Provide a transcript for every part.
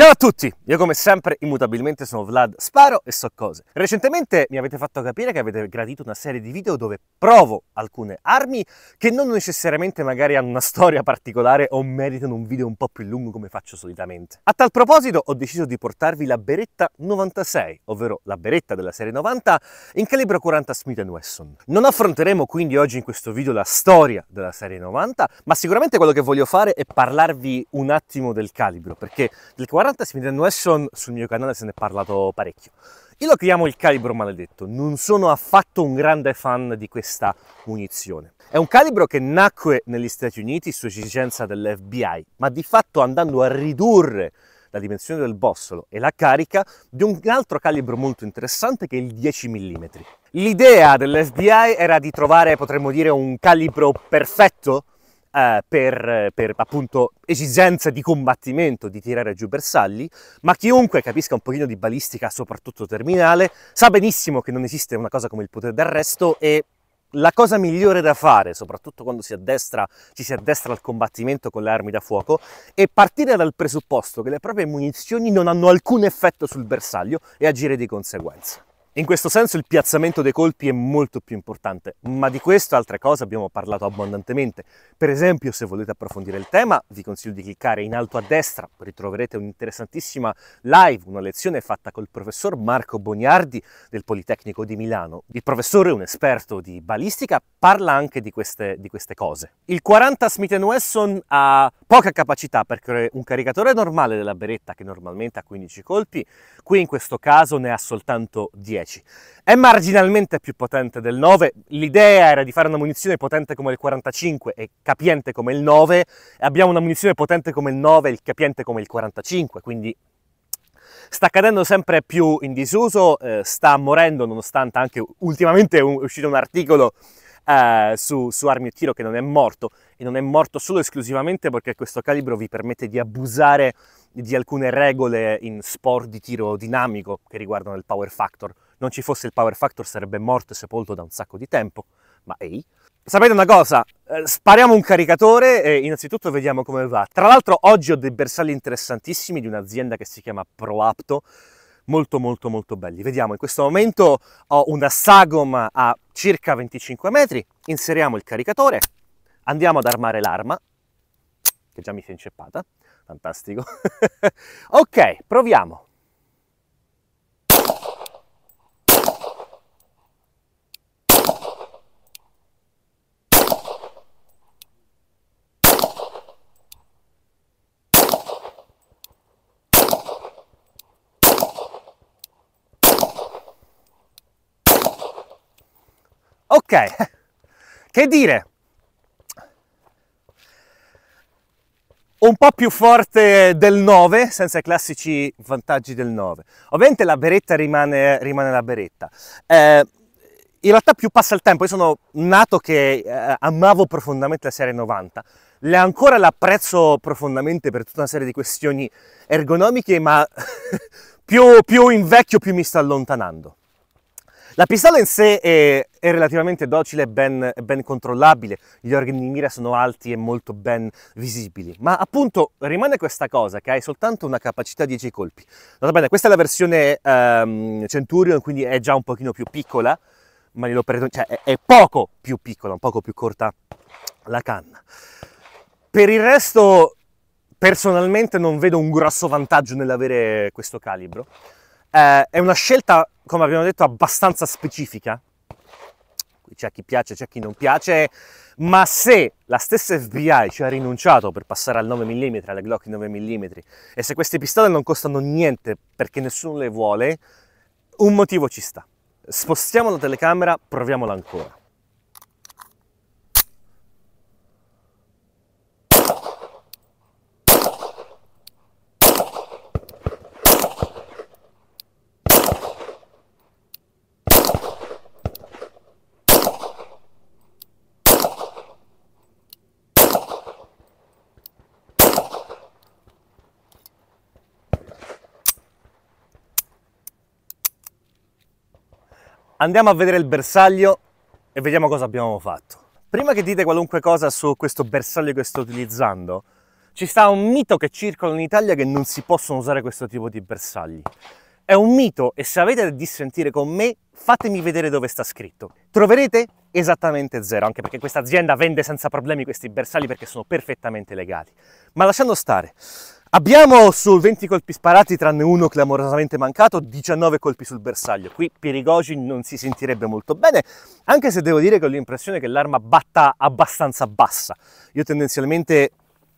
Ciao a tutti! Io come sempre, immutabilmente, sono Vlad Sparo e so cose. Recentemente mi avete fatto capire che avete gradito una serie di video dove provo alcune armi che non necessariamente magari hanno una storia particolare o meritano un video un po' più lungo come faccio solitamente. A tal proposito ho deciso di portarvi la Beretta 96, ovvero la Beretta della serie 90 in calibro 40 Smith Wesson. Non affronteremo quindi oggi in questo video la storia della serie 90, ma sicuramente quello che voglio fare è parlarvi un attimo del calibro, perché del 40 40 si vede Wesson, sul mio canale se ne è parlato parecchio. Io lo chiamo il calibro maledetto, non sono affatto un grande fan di questa munizione. È un calibro che nacque negli Stati Uniti su esigenza dell'FBI, ma di fatto andando a ridurre la dimensione del bossolo e la carica di un altro calibro molto interessante che è il 10 mm. L'idea dell'FBI era di trovare, potremmo dire, un calibro perfetto eh, per, per, appunto esigenza di combattimento, di tirare giù bersagli, ma chiunque capisca un pochino di balistica, soprattutto terminale, sa benissimo che non esiste una cosa come il potere d'arresto e la cosa migliore da fare, soprattutto quando si addestra, ci si addestra al combattimento con le armi da fuoco, è partire dal presupposto che le proprie munizioni non hanno alcun effetto sul bersaglio e agire di conseguenza. In questo senso il piazzamento dei colpi è molto più importante, ma di questo e altre cose abbiamo parlato abbondantemente. Per esempio, se volete approfondire il tema, vi consiglio di cliccare in alto a destra, ritroverete un'interessantissima live, una lezione fatta col professor Marco Boniardi del Politecnico di Milano. Il professore, un esperto di balistica, parla anche di queste, di queste cose. Il 40 Smith Wesson ha poca capacità perché un caricatore normale della beretta, che normalmente ha 15 colpi, qui in questo caso ne ha soltanto 10 10. È marginalmente più potente del 9, l'idea era di fare una munizione potente come il 45 e capiente come il 9, e abbiamo una munizione potente come il 9 e capiente come il 45, quindi sta cadendo sempre più in disuso, eh, sta morendo nonostante anche ultimamente è uscito un articolo eh, su, su Armi e Tiro che non è morto e non è morto solo esclusivamente perché questo calibro vi permette di abusare di alcune regole in sport di tiro dinamico che riguardano il power factor non ci fosse il power factor sarebbe morto e sepolto da un sacco di tempo, ma ehi. Sapete una cosa? Eh, spariamo un caricatore e innanzitutto vediamo come va. Tra l'altro oggi ho dei bersagli interessantissimi di un'azienda che si chiama ProApto, molto molto molto belli. Vediamo, in questo momento ho una sagoma a circa 25 metri, inseriamo il caricatore, andiamo ad armare l'arma, che già mi si è inceppata, fantastico. ok, proviamo. Ok, che dire? Un po' più forte del 9, senza i classici vantaggi del 9. Ovviamente la beretta rimane, rimane la beretta. Eh, in realtà più passa il tempo, io sono nato che eh, amavo profondamente la serie 90, le ancora l'apprezzo profondamente per tutta una serie di questioni ergonomiche, ma più, più invecchio più mi sto allontanando. La pistola in sé è, è relativamente docile e ben, ben, controllabile, gli organi di mira sono alti e molto ben visibili, ma appunto rimane questa cosa che hai soltanto una capacità di 10 colpi. Nota bene, questa è la versione um, Centurion, quindi è già un pochino più piccola, ma glielo perdono, cioè è, è poco più piccola, un poco più corta la canna. Per il resto, personalmente non vedo un grosso vantaggio nell'avere questo calibro eh, è una scelta, come abbiamo detto, abbastanza specifica. C'è chi piace, c'è chi non piace, ma se la stessa FBI ci ha rinunciato per passare al 9 mm, alle Glock 9 mm, e se queste pistole non costano niente perché nessuno le vuole, un motivo ci sta. Spostiamo la telecamera, proviamola ancora. Andiamo a vedere il bersaglio e vediamo cosa abbiamo fatto. Prima che dite qualunque cosa su questo bersaglio che sto utilizzando, ci sta un mito che circola in Italia che non si possono usare questo tipo di bersagli. È un mito e se avete da dissentire con me, fatemi vedere dove sta scritto. Troverete esattamente zero, anche perché questa azienda vende senza problemi questi bersagli perché sono perfettamente legati. Ma lasciando stare, Abbiamo su 20 colpi sparati, tranne uno clamorosamente mancato, 19 colpi sul bersaglio. Qui Pirigogin non si sentirebbe molto bene, anche se devo dire che ho l'impressione che l'arma batta abbastanza bassa. Io tendenzialmente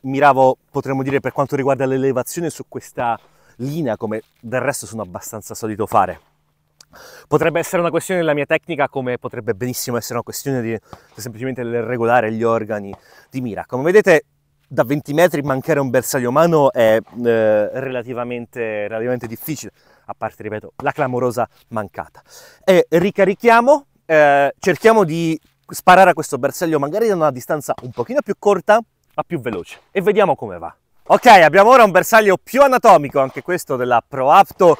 miravo, potremmo dire, per quanto riguarda l'elevazione su questa linea, come del resto sono abbastanza solito fare. Potrebbe essere una questione della mia tecnica, come potrebbe benissimo essere una questione di semplicemente regolare gli organi di mira. Come vedete da 20 metri mancare un bersaglio umano è eh, relativamente, relativamente, difficile, a parte, ripeto, la clamorosa mancata. E ricarichiamo, eh, cerchiamo di sparare a questo bersaglio magari da una distanza un pochino più corta, ma più veloce, e vediamo come va. Ok, abbiamo ora un bersaglio più anatomico, anche questo della ProApto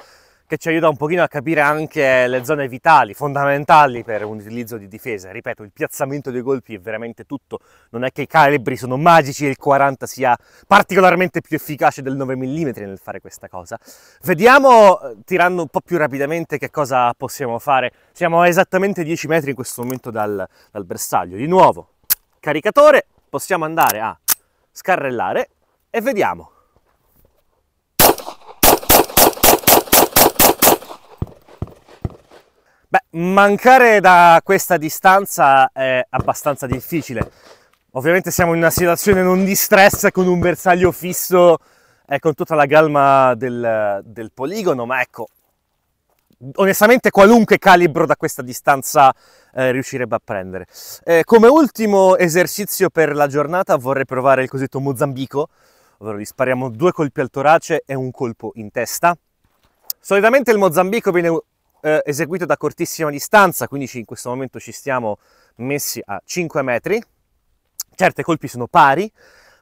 che ci aiuta un pochino a capire anche le zone vitali, fondamentali per un utilizzo di difesa. Ripeto, il piazzamento dei colpi è veramente tutto, non è che i calibri sono magici e il 40 sia particolarmente più efficace del 9 mm nel fare questa cosa. Vediamo, eh, tirando un po' più rapidamente, che cosa possiamo fare. Siamo a esattamente 10 metri in questo momento dal, dal bersaglio. Di nuovo, caricatore, possiamo andare a scarrellare e vediamo. Mancare da questa distanza è abbastanza difficile. Ovviamente siamo in una situazione non di stress con un bersaglio fisso e con tutta la galma del, del poligono, ma ecco, onestamente qualunque calibro da questa distanza eh, riuscirebbe a prendere. Eh, come ultimo esercizio per la giornata vorrei provare il cosiddetto Mozambico, ovvero gli spariamo due colpi al torace e un colpo in testa. Solitamente il Mozambico viene eh, eseguito da cortissima distanza, quindi in questo momento ci stiamo messi a 5 metri. Certi colpi sono pari,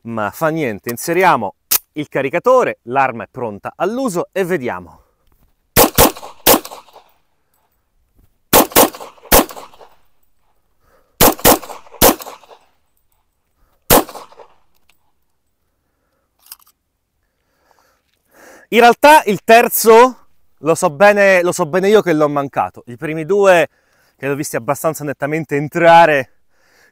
ma fa niente. Inseriamo il caricatore, l'arma è pronta all'uso e vediamo. In realtà il terzo lo so, bene, lo so bene io che l'ho mancato. I primi due, che l'ho visti abbastanza nettamente entrare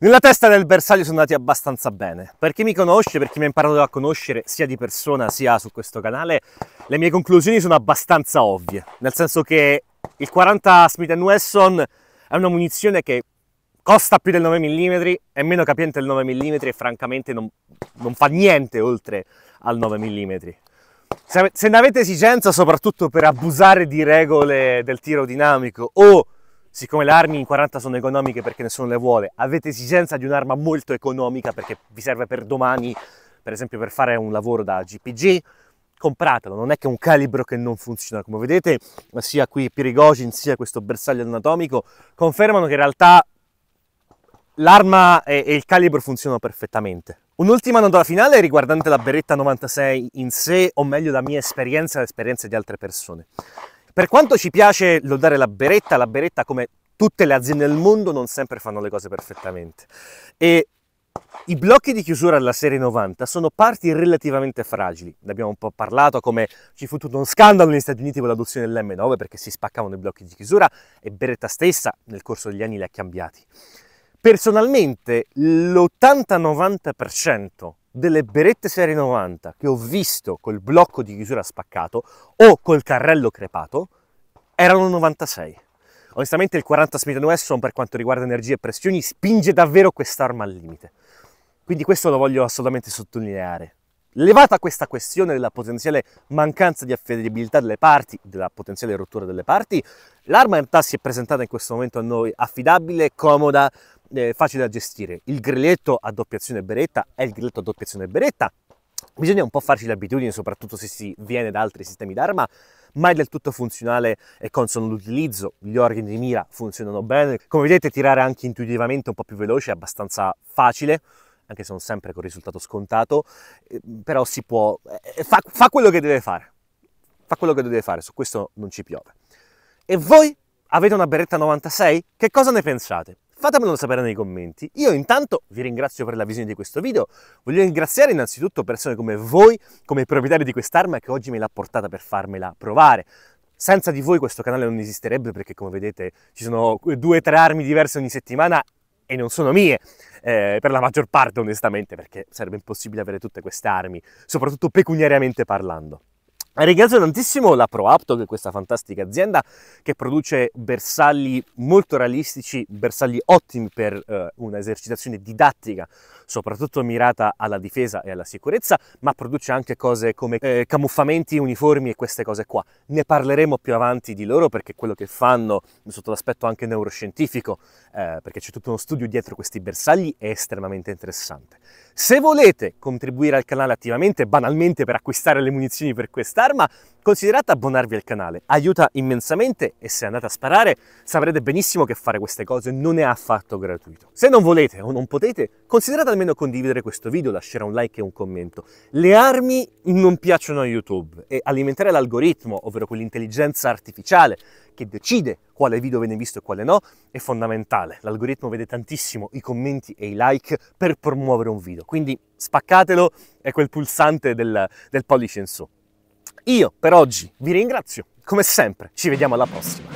nella testa del bersaglio, sono andati abbastanza bene. Per chi mi conosce, per chi mi ha imparato a conoscere, sia di persona sia su questo canale, le mie conclusioni sono abbastanza ovvie. Nel senso che il 40 Smith Wesson è una munizione che costa più del 9 mm, è meno capiente del 9 mm e francamente non, non fa niente oltre al 9 mm. Se, ne avete esigenza soprattutto per abusare di regole del tiro dinamico o siccome le armi in 40 sono economiche perché nessuno le vuole, avete esigenza di un'arma molto economica perché vi serve per domani, per esempio per fare un lavoro da GPG, compratelo, non è che è un calibro che non funziona, come vedete sia qui Pirigogin sia questo bersaglio anatomico confermano che in realtà l'arma e il calibro funzionano perfettamente. Un'ultima nota finale riguardante la Beretta 96 in sé, o meglio la mia esperienza e l'esperienza di altre persone. Per quanto ci piace lodare la Beretta, la Beretta come tutte le aziende del mondo non sempre fanno le cose perfettamente. E i blocchi di chiusura della serie 90 sono parti relativamente fragili. Ne abbiamo un po' parlato come ci fu tutto uno scandalo negli Stati Uniti con l'adozione dell'M9 perché si spaccavano i blocchi di chiusura e Beretta stessa nel corso degli anni li ha cambiati. Personalmente l'80-90% delle berette serie 90 che ho visto col blocco di chiusura spaccato o col carrello crepato erano 96. Onestamente il 40 Smith Wesson per quanto riguarda energie e pressioni spinge davvero quest'arma al limite. Quindi questo lo voglio assolutamente sottolineare. Levata questa questione della potenziale mancanza di affidabilità delle parti, della potenziale rottura delle parti, l'arma in realtà si è presentata in questo momento a noi affidabile, comoda, eh, facile da gestire. Il grilletto a doppia azione beretta è il grilletto a doppia azione beretta. Bisogna un po' farci l'abitudine, soprattutto se si viene da altri sistemi d'arma, ma è del tutto funzionale e consono l'utilizzo. Gli organi di mira funzionano bene. Come vedete, tirare anche intuitivamente un po' più veloce è abbastanza facile anche se non sempre con risultato scontato, eh, però si può, eh, fa, fa quello che deve fare, fa quello che deve fare, su questo non ci piove. E voi avete una beretta 96? Che cosa ne pensate? Fatemelo sapere nei commenti. Io intanto vi ringrazio per la visione di questo video, voglio ringraziare innanzitutto persone come voi, come proprietari di quest'arma che oggi me l'ha portata per farmela provare. Senza di voi questo canale non esisterebbe perché come vedete ci sono due o tre armi diverse ogni settimana e non sono mie, eh, per la maggior parte onestamente, perché sarebbe impossibile avere tutte queste armi, soprattutto pecuniariamente parlando. Ringrazio tantissimo la ProApto, che è questa fantastica azienda che produce bersagli molto realistici, bersagli ottimi per eh, un'esercitazione didattica, soprattutto mirata alla difesa e alla sicurezza, ma produce anche cose come eh, camuffamenti, uniformi e queste cose qua. Ne parleremo più avanti di loro perché quello che fanno sotto l'aspetto anche neuroscientifico, eh, perché c'è tutto uno studio dietro questi bersagli, è estremamente interessante. Se volete contribuire al canale attivamente, banalmente per acquistare le munizioni per quest'arma, considerate abbonarvi al canale, aiuta immensamente e se andate a sparare saprete benissimo che fare queste cose non è affatto gratuito. Se non volete o non potete, considerate almeno condividere questo video, lasciare un like e un commento. Le armi non piacciono a YouTube e alimentare l'algoritmo, ovvero quell'intelligenza artificiale che decide quale video viene visto e quale no è fondamentale. L'algoritmo vede tantissimo i commenti e i like per promuovere un video, quindi spaccatelo, è quel pulsante del, del pollice in su. Io per oggi vi ringrazio, come sempre, ci vediamo alla prossima.